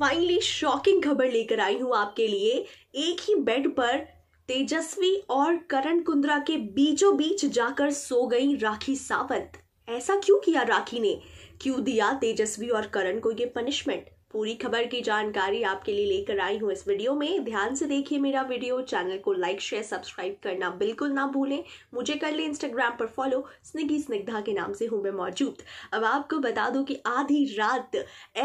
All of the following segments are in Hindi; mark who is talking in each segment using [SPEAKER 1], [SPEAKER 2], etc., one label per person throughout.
[SPEAKER 1] फाइनली शॉकिंग खबर लेकर आई हूं आपके लिए एक ही बेड पर तेजस्वी और करण कुंद्रा के बीचों बीच जाकर सो गई राखी सावंत ऐसा क्यों किया राखी ने क्यों दिया तेजस्वी और करण को ये पनिशमेंट पूरी खबर की जानकारी आपके लिए लेकर आई हूँ इस वीडियो में ध्यान से देखिए मेरा वीडियो चैनल को लाइक शेयर सब्सक्राइब करना बिल्कुल ना भूलें मुझे कर ले इंस्टाग्राम पर फॉलो स्निगी स्निग्धा के नाम से हूँ मैं मौजूद अब आपको बता दूं कि आधी रात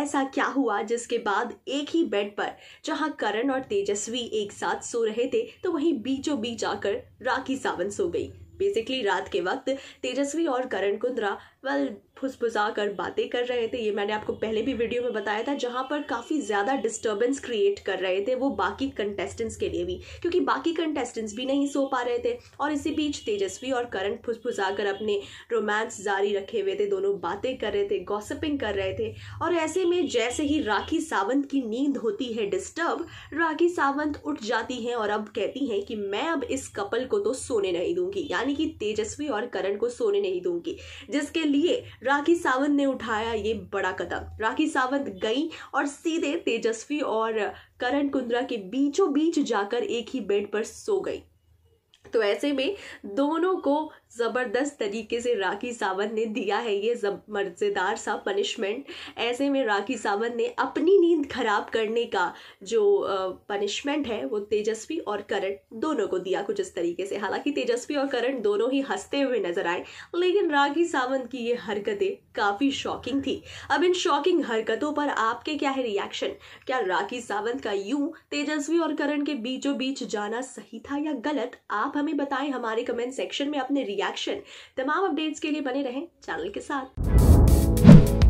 [SPEAKER 1] ऐसा क्या हुआ जिसके बाद एक ही बेड पर जहाँ करण और तेजस्वी एक साथ सो रहे थे तो वहीं बीचों बीच आकर राखी सावंत सो गई बेसिकली रात के वक्त तेजस्वी और करण कुंद्रा वेल फुसफुसा कर बातें कर रहे थे ये मैंने आपको पहले भी वीडियो में बताया था जहाँ पर काफ़ी ज़्यादा डिस्टर्बेंस क्रिएट कर रहे थे वो बाकी कंटेस्टेंट्स के लिए भी क्योंकि बाकी कंटेस्टेंट्स भी नहीं सो पा रहे थे और इसी बीच तेजस्वी और करण फुसफुसा कर अपने रोमांस जारी रखे हुए थे दोनों बातें कर रहे थे गॉसिपिंग कर रहे थे और ऐसे में जैसे ही राखी सावंत की नींद होती है डिस्टर्ब राखी सावंत उठ जाती हैं और अब कहती हैं कि मैं अब इस कपल को तो सोने नहीं दूंगी यानी कि तेजस्वी और करण को सोने नहीं दूंगी जिसके लिए राखी सावंत ने उठाया ये बड़ा कदम राखी सावंत गई और सीधे तेजस्वी और करण कुंद्रा के बीचों बीच जाकर एक ही बेड पर सो गई तो ऐसे में दोनों को ज़बरदस्त तरीके से राखी सावंत ने दिया है ये मज़ेदार सा पनिशमेंट ऐसे में राखी सावंत ने अपनी नींद खराब करने का जो पनिशमेंट है वो तेजस्वी और करण दोनों को दिया कुछ इस तरीके से हालांकि तेजस्वी और करण दोनों ही हंसते हुए नजर आए लेकिन राखी सावंत की ये हरकतें काफ़ी शॉकिंग थी अब इन शॉकिंग हरकतों पर आपके क्या है रिएक्शन क्या राखी सावंत का यूं तेजस्वी और करण के बीचों बीच जाना सही था या गलत आप हमें बताएं हमारे कमेंट सेक्शन में अपने रिएक्शन तमाम अपडेट्स के लिए बने रहें चैनल के साथ